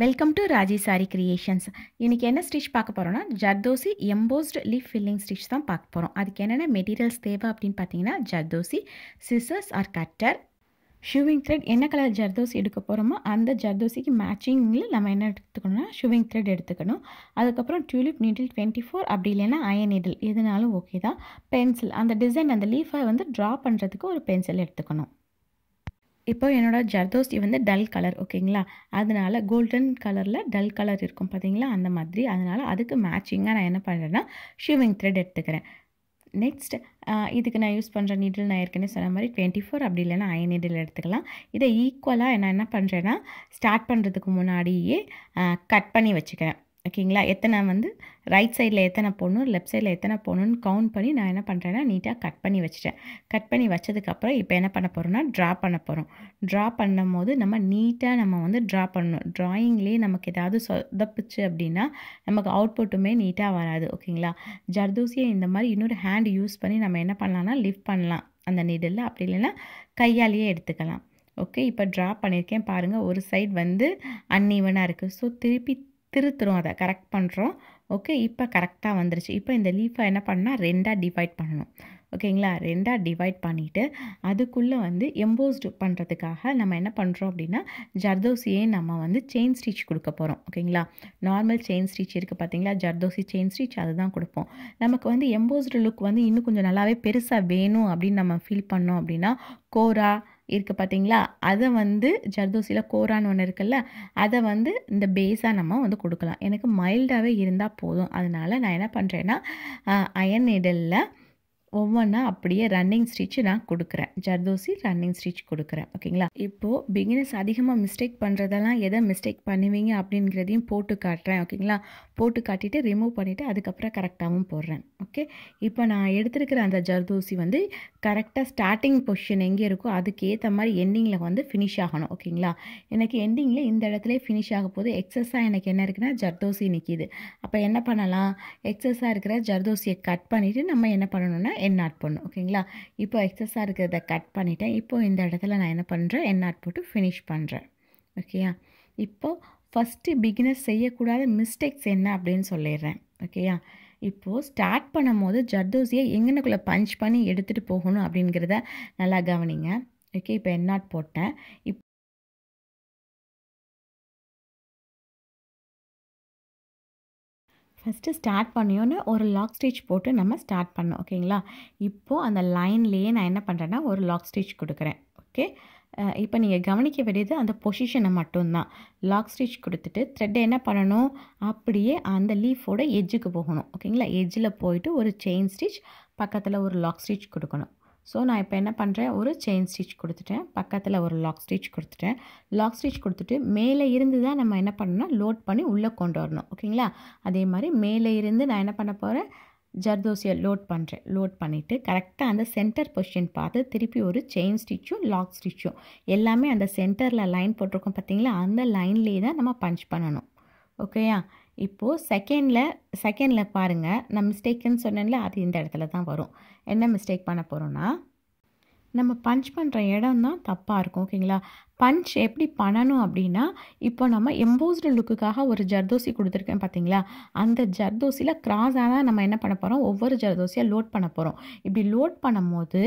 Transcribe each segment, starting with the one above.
welcome to Raji Sari creations இன்றைக்கி என்ன stitch பார்க்க போகிறோன்னா zardozi embossed leaf filling stitch தான் பார்க்க போகிறோம் அதுக்கு என்னென்ன மெட்டீரியல்ஸ் தேவை அப்படின்னு பார்த்தீங்கன்னா zardozi scissors or cutter sewing thread என்ன கலர் ஜர்தோசி எடுக்க போகிறோமோ அந்த ஜர்தோசிக்கு மேட்சிங்கில் நம்ம என்ன எடுத்துக்கணும்னா ஷூவிங் த்ரெட் எடுத்துக்கணும் அதுக்கப்புறம் டியூலிப் நீடில் டுவெண்ட்டி ஃபோர் அப்படி இல்லைன்னா அயன் நீடில் எதுனாலும் ஓகே தான் பென்சில் அந்த டிசைன் அந்த லீஃபை வந்து ட்ரா பண்ணுறதுக்கு ஒரு பென்சில் எடுத்துக்கணும் இப்போ என்னோடய ஜர்தோஸ்தி வந்து டல் கலர் ஓகேங்களா அதனால் கோல்டன் கலரில் டல் கலர் இருக்கும் பார்த்தீங்களா அந்த மாதிரி அதனால் அதுக்கு மேட்சிங்காக நான் என்ன பண்ணுறேன்னா ஷிவிங் த்ரெட் எடுத்துக்கிறேன் நெக்ஸ்ட் இதுக்கு நான் யூஸ் பண்ணுற நீடில் நான் ஏற்கனவே சொன்ன மாதிரி டுவெண்ட்டி ஃபோர் அப்படி இல்லைன்னா ஐ நீடில் எடுத்துக்கலாம் இதை ஈக்குவலாக நான் என்ன பண்ணுறேன்னா ஸ்டார்ட் பண்ணுறதுக்கு முன்னாடியே கட் பண்ணி வச்சுக்கிறேன் ஓகேங்களா எத்தனை வந்து ரைட் சைடில் எத்தனை போடணும் லெஃப்ட் சைடில் எத்தனை போடணும்னு கவுண்ட் பண்ணி நான் என்ன பண்ணுறேன்னா நீட்டாக கட் பண்ணி வச்சுட்டேன் கட் பண்ணி வச்சதுக்கப்புறம் இப்போ என்ன பண்ண போகிறோம்னா ட்ரா பண்ண போகிறோம் ட்ரா பண்ணும் போது நம்ம நீட்டாக நம்ம வந்து ட்ரா பண்ணணும் ட்ராயிங்லேயே நமக்கு ஏதாவது சொதப்புச்சு அப்படின்னா நமக்கு அவுட்புட்டுமே நீட்டாக வராது ஓகேங்களா ஜர்தூசியை இந்த மாதிரி இன்னொரு ஹேண்ட் யூஸ் பண்ணி நம்ம என்ன பண்ணலாம்னா லிஃப்ட் பண்ணலாம் அந்த நீடில் அப்படி இல்லைன்னா கையாலேயே எடுத்துக்கலாம் ஓகே இப்போ ட்ரா பண்ணியிருக்கேன் பாருங்கள் ஒரு சைட் வந்து அன்இவனாக இருக்குது ஸோ திருப்பி திருத்துறோம் அதை கரெக்ட் பண்ணுறோம் ஓகே இப்போ கரெக்டாக வந்துருச்சு இப்போ இந்த லீஃபை என்ன பண்ணால் ரெண்டாக டிவைட் பண்ணணும் ஓகேங்களா ரெண்டாக டிவைட் பண்ணிவிட்டு அதுக்குள்ளே வந்து எம்போஸ்டு பண்ணுறதுக்காக நம்ம என்ன பண்ணுறோம் அப்படின்னா ஜர்தோசியே நம்ம வந்து செயின் ஸ்டிச் கொடுக்க போகிறோம் ஓகேங்களா நார்மல் செயின் ஸ்டிச் இருக்குது பார்த்தீங்களா ஜர்தோசி செயின் ஸ்டிச் அதுதான் கொடுப்போம் நமக்கு வந்து எம்போஸ்டு லுக் வந்து இன்னும் கொஞ்சம் நல்லாவே பெருசாக வேணும் அப்படின்னு நம்ம ஃபீல் பண்ணோம் அப்படின்னா கோரா இருக்குது பார்த்தீங்களா அதை வந்து ஜர்தோசியில் கோரான்னு ஒன்று இருக்குல்ல அதை வந்து இந்த பேஸாக நம்ம வந்து கொடுக்கலாம் எனக்கு மைல்டாகவே இருந்தால் போதும் அதனால் நான் என்ன பண்ணுறேன்னா அயன் இடலில் ஒவ்வொன்றா அப்படியே ரன்னிங் ஸ்டிச் நான் கொடுக்குறேன் ஜர்தோசி ரன்னிங் ஸ்டிச் கொடுக்குறேன் ஓகேங்களா இப்போது பிகினர்ஸ் அதிகமாக மிஸ்டேக் பண்ணுறதெல்லாம் எதை மிஸ்டேக் பண்ணுவீங்க அப்படிங்கிறதையும் போட்டு காட்டுறேன் ஓகேங்களா போட்டு காட்டிட்டு ரிமூவ் பண்ணிவிட்டு அதுக்கப்புறம் கரெக்டாகவும் போடுறேன் ஓகே இப்போ நான் எடுத்துருக்கிற அந்த ஜர்தோசி வந்து கரெக்டாக ஸ்டார்டிங் பொசிஷன் எங்கே இருக்கோ அதுக்கேற்ற மாதிரி எண்டிங்கில் வந்து ஃபினிஷ் ஆகணும் ஓகேங்களா எனக்கு எண்டிங்கில் இந்த இடத்துல ஃபினிஷ் ஆக போது எக்ஸஸாக எனக்கு என்ன இருக்குன்னா ஜர்தோசி நிற்கிது அப்போ என்ன பண்ணலாம் எக்ஸஸாக இருக்கிற ஜர்தோசியை கட் பண்ணிவிட்டு நம்ம என்ன பண்ணணும்னா என் நாட் பண்ணும் ஓகேங்களா இப்போ எக்ஸஸாக இருக்கிறத கட் பண்ணிவிட்டேன் இப்போது இந்த இடத்துல நான் என்ன பண்ணுறேன் என் நாட் போட்டு ஃபினிஷ் பண்ணுறேன் ஓகேயா இப்போது ஃபஸ்ட்டு பிகினர் செய்யக்கூடாத மிஸ்டேக்ஸ் என்ன அப்படின்னு சொல்லிடுறேன் ஓகேயா இப்போது ஸ்டார்ட் பண்ணும் போது ஜர்தோசியை எங்கனக்குள்ளே பஞ்ச் பண்ணி எடுத்துகிட்டு போகணும் அப்படிங்கிறத நல்லா கவனிங்க ஓகே இப்போ என் நாட் போட்டேன் இப் ஃபஸ்ட்டு ஸ்டார்ட் பண்ணியோன்னு ஒரு லாக் ஸ்டிச் போட்டு நம்ம ஸ்டார்ட் பண்ணோம் ஓகேங்களா இப்போது அந்த லைன்லேயே நான் என்ன பண்ணுறேன்னா ஒரு லாக் ஸ்டிச் கொடுக்குறேன் ஓகே இப்போ நீங்கள் கவனிக்க வேண்டியது அந்த பொசிஷனை மட்டும்தான் லாக் ஸ்டிச் கொடுத்துட்டு த்ரெட்டை என்ன பண்ணணும் அப்படியே அந்த லீஃபோட எஜ்ஜுக்கு போகணும் ஓகேங்களா எஜ்ஜில் போயிட்டு ஒரு செயின் ஸ்டிச் பக்கத்தில் ஒரு லாக் ஸ்டிச் கொடுக்கணும் ஸோ நான் இப்போ என்ன பண்ணுறேன் ஒரு செயின் ஸ்டிச் கொடுத்துட்டேன் பக்கத்தில் ஒரு லாக் ஸ்டிச் கொடுத்துட்டேன் லாக் ஸ்டிச் கொடுத்துட்டு மேலே இருந்து தான் நம்ம என்ன பண்ணணும் லோட் பண்ணி உள்ளே கொண்டு வரணும் ஓகேங்களா அதே மாதிரி மேலே இருந்து நான் என்ன பண்ண போகிறேன் ஜர்தோசியை லோட் பண்ணுறேன் லோட் பண்ணிவிட்டு கரெக்டாக அந்த சென்டர் பொசிஷன் பார்த்து திருப்பி ஒரு செயின் ஸ்டிச்சும் லாக் ஸ்டிச்சும் எல்லாமே அந்த சென்டரில் லைன் போட்டிருக்கோம் பார்த்தீங்களா அந்த லைன்லேயே தான் நம்ம பஞ்ச் பண்ணணும் ஓகேயா இப்போது செகண்டில் செகண்டில் பாருங்கள் நான் மிஸ்டேக்குன்னு சொன்னேன்ல அது இந்த இடத்துல தான் வரும் என்ன மிஸ்டேக் பண்ண போகிறோன்னா நம்ம பஞ்ச் பண்ணுற இடம் தான் தப்பாக இருக்கும் ஓகேங்களா பஞ்ச் எப்படி பண்ணணும் அப்படின்னா இப்போ நம்ம எம்போஸ்டு லுக்குக்காக ஒரு ஜர்தோசி கொடுத்துருக்கேன் பார்த்தீங்களா அந்த ஜர்தோசியில் கிராஸாக தான் நம்ம என்ன பண்ண போகிறோம் ஒவ்வொரு ஜர்தோசியாக லோட் பண்ண போகிறோம் இப்படி லோட் பண்ணும்போது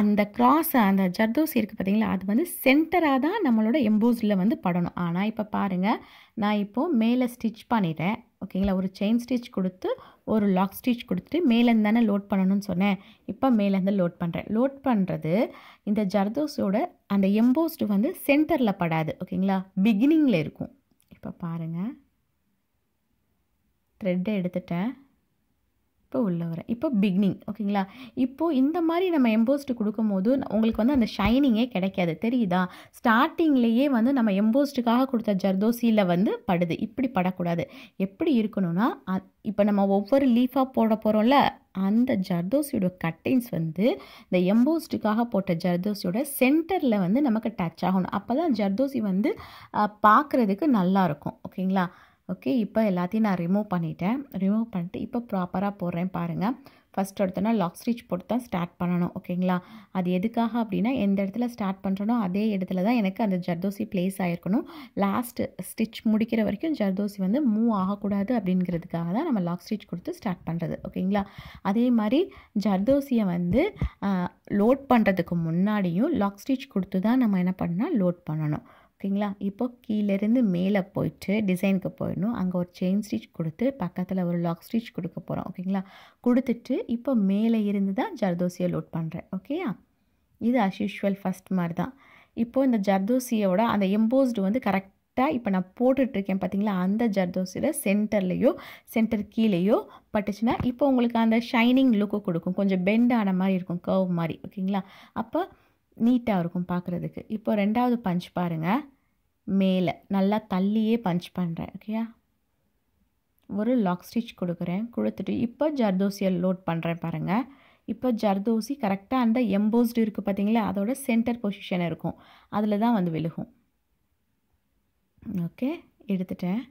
அந்த கிராஸ் அந்த ஜர்தோசி இருக்குது பார்த்தீங்களா அது வந்து சென்டராக தான் நம்மளோட எம்போஸ்டில் வந்து படணும் ஆனால் இப்போ பாருங்கள் நான் இப்போது மேலே ஸ்டிச் பண்ணிட்டேன் ஓகேங்களா ஒரு செயின் ஸ்டிச் கொடுத்து ஒரு லாக் ஸ்டிச் கொடுத்துட்டு மேலேருந்து தானே லோட் பண்ணணும்னு சொன்னேன் இப்போ மேலேருந்து லோட் பண்ணுறேன் லோட் பண்ணுறது இந்த ஜர்தோஸோட அந்த எம்போஸ்டு வந்து சென்டரில் படாது ஓகேங்களா பிகினிங்கில் இருக்கும் இப்போ பாருங்கள் த்ரெட்டை எடுத்துட்டேன் இப்போ உள்ளே வரேன் இப்போ பிகினிங் ஓகேங்களா இப்போது இந்த மாதிரி நம்ம எம்போஸ்ட்டு கொடுக்கும்போது உங்களுக்கு வந்து அந்த ஷைனிங்கே கிடைக்காது தெரியுதா ஸ்டார்டிங்லேயே வந்து நம்ம எம்போஸ்டுக்காக கொடுத்த ஜர்தோசியில் வந்து படுது இப்படி படக்கூடாது எப்படி இருக்கணும்னா இப்போ நம்ம ஒவ்வொரு லீஃபாக போட போகிறோம்ல அந்த ஜர்தோசியோட கட்டிங்ஸ் வந்து இந்த எம்போஸ்டுக்காக போட்ட ஜர்தோசியோட சென்டரில் வந்து நமக்கு டச் ஆகணும் அப்போ தான் ஜர்தோசி வந்து பார்க்குறதுக்கு நல்லாயிருக்கும் ஓகேங்களா ஓகே இப்போ எல்லாத்தையும் நான் ரிமூவ் பண்ணிட்டேன் ரிமூவ் பண்ணிட்டு இப்போ ப்ராப்பராக போடுறேன் பாருங்கள் ஃபஸ்ட் எடுத்தோம்னா லாக் ஸ்டிச் போட்டு தான் ஸ்டார்ட் பண்ணணும் ஓகேங்களா அது எதுக்காக அப்படின்னா எந்த இடத்துல ஸ்டார்ட் பண்ணுறனோ அதே இடத்துல தான் எனக்கு அந்த ஜர்தோசி ப்ளேஸ் ஆகிருக்கணும் லாஸ்ட் ஸ்டிச் முடிக்கிற வரைக்கும் ஜர்தோசி வந்து மூவ் ஆகக்கூடாது அப்படிங்கிறதுக்காக தான் நம்ம லாக் ஸ்டிச் கொடுத்து ஸ்டார்ட் பண்ணுறது ஓகேங்களா அதே மாதிரி ஜர்தோசியை வந்து லோட் பண்ணுறதுக்கு முன்னாடியும் லாக் ஸ்டிச் கொடுத்து தான் நம்ம என்ன பண்ணால் லோட் பண்ணணும் ஓகேங்களா இப்போ கீழேருந்து மேலே போயிட்டு டிசைனுக்கு போயிடணும் அங்கே ஒரு செயின் ஸ்டிச் கொடுத்து பக்கத்தில் ஒரு லாக் ஸ்டிச் கொடுக்க போகிறோம் ஓகேங்களா கொடுத்துட்டு இப்போ மேலே இருந்து தான் ஜர்தோசியை லோட் பண்ணுறேன் ஓகேயா இது அஸ்யூஷுவல் ஃபஸ்ட் மாதிரி தான் இப்போது இந்த ஜர்தோசியோட அந்த எம்போஸ்டு வந்து கரெக்டாக இப்போ நான் போட்டுட்ருக்கேன் பார்த்தீங்களா அந்த ஜர்தோசியில் சென்டர்லேயோ சென்டர் கீழேயோ பட்டுச்சுன்னா இப்போ உங்களுக்கு அந்த ஷைனிங் லுக்கு கொடுக்கும் கொஞ்சம் பெண்ட் ஆன மாதிரி இருக்கும் கர்வ் மாதிரி ஓகேங்களா அப்போ நீட்டாக இருக்கும் பார்க்குறதுக்கு இப்போ ரெண்டாவது பஞ்ச் பாருங்கள் மேலே நல்லா தள்ளியே பஞ்ச் பண்ணுறேன் ஓகேயா ஒரு லாக் ஸ்டிச் கொடுக்குறேன் கொடுத்துட்டு இப்போ ஜர்தோசியை லோட் பண்ணுறேன் பாருங்கள் இப்போ ஜர்தோசி கரெக்டாக அந்த எம்போஸ்டு இருக்குது பார்த்தீங்களா அதோட சென்டர் பொசிஷன் இருக்கும் அதில் தான் வந்து விழுகும் ஓகே எடுத்துட்டேன்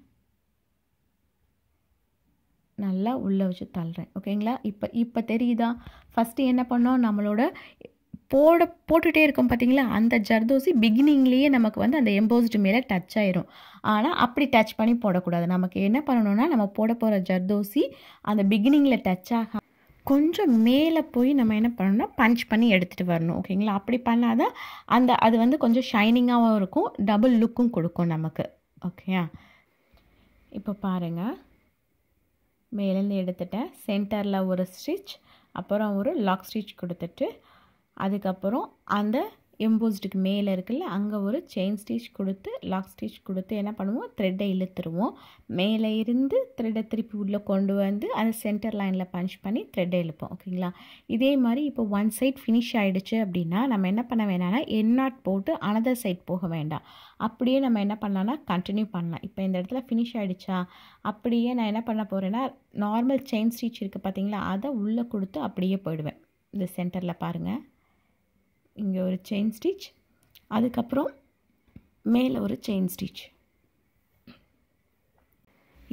நல்லா உள்ளே வச்சு தள்ளுறேன் ஓகேங்களா இப்போ இப்போ தெரியுதா ஃபஸ்ட்டு என்ன பண்ணோம் நம்மளோட போட போட்டுகிட்டே இருக்கும் பார்த்திங்களா அந்த ஜர்தோசி பிகினிங்லேயே நமக்கு வந்து அந்த எம்போஸ்டு மேலே டச் ஆயிரும் ஆனால் அப்படி டச் பண்ணி போடக்கூடாது நமக்கு என்ன பண்ணணும்னா நம்ம போட போகிற ஜர்தோசி அந்த பிகினிங்கில் டச் ஆக கொஞ்சம் மேலே போய் நம்ம என்ன பண்ணணும்னா பஞ்ச் பண்ணி எடுத்துகிட்டு வரணும் ஓகேங்களா அப்படி பண்ணால் தான் அந்த அது வந்து கொஞ்சம் ஷைனிங்காகவும் இருக்கும் டபுள் லுக்கும் கொடுக்கும் நமக்கு ஓகேயா இப்போ பாருங்கள் மேலேருந்து எடுத்துட்டேன் சென்டரில் ஒரு ஸ்டிச் அப்புறம் ஒரு லாக் ஸ்டிச் கொடுத்துட்டு அதுக்கப்புறம் அந்த எம்போஸ்டுக்கு மேலே இருக்குல்ல அங்கே ஒரு செயின் ஸ்டிச் கொடுத்து லாக் ஸ்டிச் கொடுத்து என்ன பண்ணுவோம் த்ரெட்டை இழுத்துருவோம் மேலே இருந்து த்ரெட்டை திருப்பி உள்ளே கொண்டு வந்து அதை சென்டர் லைனில் பஞ்ச் பண்ணி த்ரெட்டை இழுப்போம் ஓகேங்களா இதே மாதிரி இப்போ ஒன் சைட் ஃபினிஷ் ஆகிடுச்சு அப்படின்னா நம்ம என்ன பண்ண வேணாம்னா என் நாட் போட்டு அனதர் சைட் போக வேண்டாம் அப்படியே நம்ம என்ன பண்ணலாம்னா கண்டினியூ பண்ணலாம் இப்போ இந்த இடத்துல ஃபினிஷ் ஆகிடுச்சா அப்படியே நான் என்ன பண்ண போகிறேன்னா நார்மல் செயின் ஸ்டிச் இருக்குது பார்த்தீங்களா அதை உள்ளே கொடுத்து அப்படியே போயிடுவேன் இந்த சென்டரில் பாருங்கள் இங்கே ஒரு செயின் ஸ்டிச் அதுக்கப்புறம் மேலே ஒரு செயின் ஸ்டிச்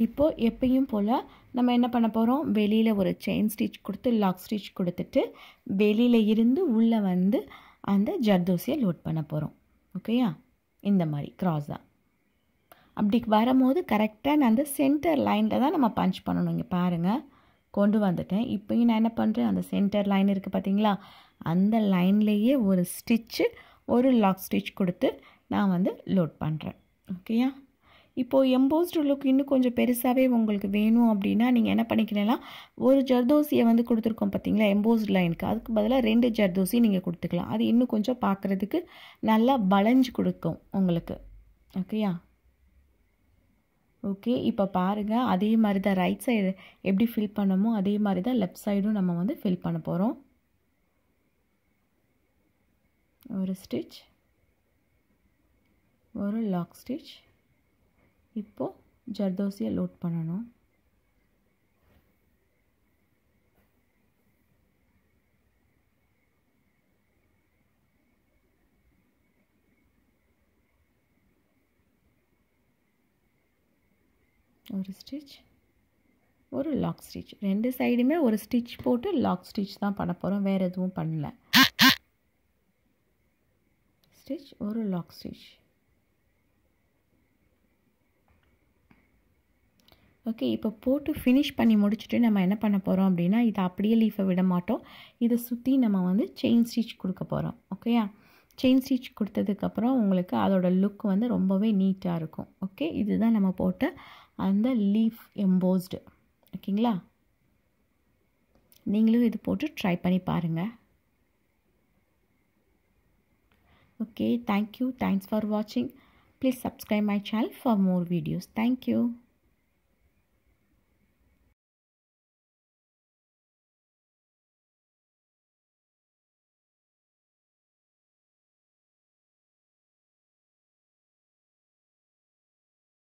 இப்போது எப்பயும் போல் நம்ம என்ன பண்ண போகிறோம் வெளியில் ஒரு செயின் ஸ்டிச் கொடுத்து லாக் ஸ்டிச் கொடுத்துட்டு வெளியில் இருந்து உள்ளே வந்து அந்த ஜர்தோசியை லோட் பண்ண போகிறோம் ஓகேயா இந்த மாதிரி க்ராஸ் தான் அப்படி வரும்போது கரெக்டாக அந்த சென்டர் லைனில் தான் நம்ம பஞ்ச் பண்ணணும் இங்கே பாருங்கள் கொண்டு வந்துட்டேன் இப்போயும் நான் என்ன பண்ணுறேன் அந்த சென்டர் லைன் இருக்குது பார்த்தீங்களா அந்த லைன்லேயே ஒரு ஸ்டிச்சு ஒரு லாக் ஸ்டிச் கொடுத்து நான் வந்து லோட் பண்ணுறேன் ஓகேயா இப்போது எம்போஸ்டு லுக் இன்னும் கொஞ்சம் பெருசாகவே உங்களுக்கு வேணும் அப்படின்னா நீங்கள் என்ன பண்ணிக்கிறீங்களா ஒரு ஜர்தோசியை வந்து கொடுத்துருக்கோம் பார்த்தீங்களா எம்போஸ்டு லைனுக்கு அதுக்கு பதிலாக ரெண்டு ஜர்தோசி நீங்கள் கொடுத்துக்கலாம் அது இன்னும் கொஞ்சம் பார்க்குறதுக்கு நல்லா வளைஞ்சு கொடுக்கும் உங்களுக்கு ஓகேயா ஓகே இப்போ பாருங்கள் அதே மாதிரி தான் ரைட் சைடு எப்படி ஃபில் பண்ணமோ அதே மாதிரி தான் லெஃப்ட் சைடும் நம்ம வந்து ஃபில் பண்ண போகிறோம் ஒரு ஸ்டிச் ஒரு லாக் ஸ்டிச் இப்போது ஜர்தோசியை லோட் பண்ணணும் ஒரு ஸ்டிச் ஒரு லாக் ஸ்டிச் ரெண்டு சைடுமே ஒரு ஸ்டிச் போட்டு லாக் ஸ்டிச் தான் பண்ண போகிறோம் வேறு எதுவும் பண்ணல ஸ்டிச் ஒரு லாக் ஸ்டிச் ஓகே இப்போ போட்டு ஃபினிஷ் பண்ணி முடிச்சுட்டு நம்ம என்ன பண்ண போகிறோம் அப்படின்னா இதை அப்படியே லீஃபை விட மாட்டோம் இதை சுற்றி நம்ம வந்து செயின் ஸ்டிச் கொடுக்க போகிறோம் ஓகேயா செயின் ஸ்டிச் கொடுத்ததுக்கப்புறம் உங்களுக்கு அதோடய லுக் வந்து ரொம்பவே நீட்டாக இருக்கும் ஓகே இதுதான் நம்ம போட்ட அந்த லீஃப் எம்போஸ்டு ஓகேங்களா நீங்களும் இது போட்டு ட்ரை பண்ணி பாருங்கள் ஓகே தேங்க்யூ தேங்க்ஸ் ஃபார் வாட்சிங் please subscribe my channel for more videos thank you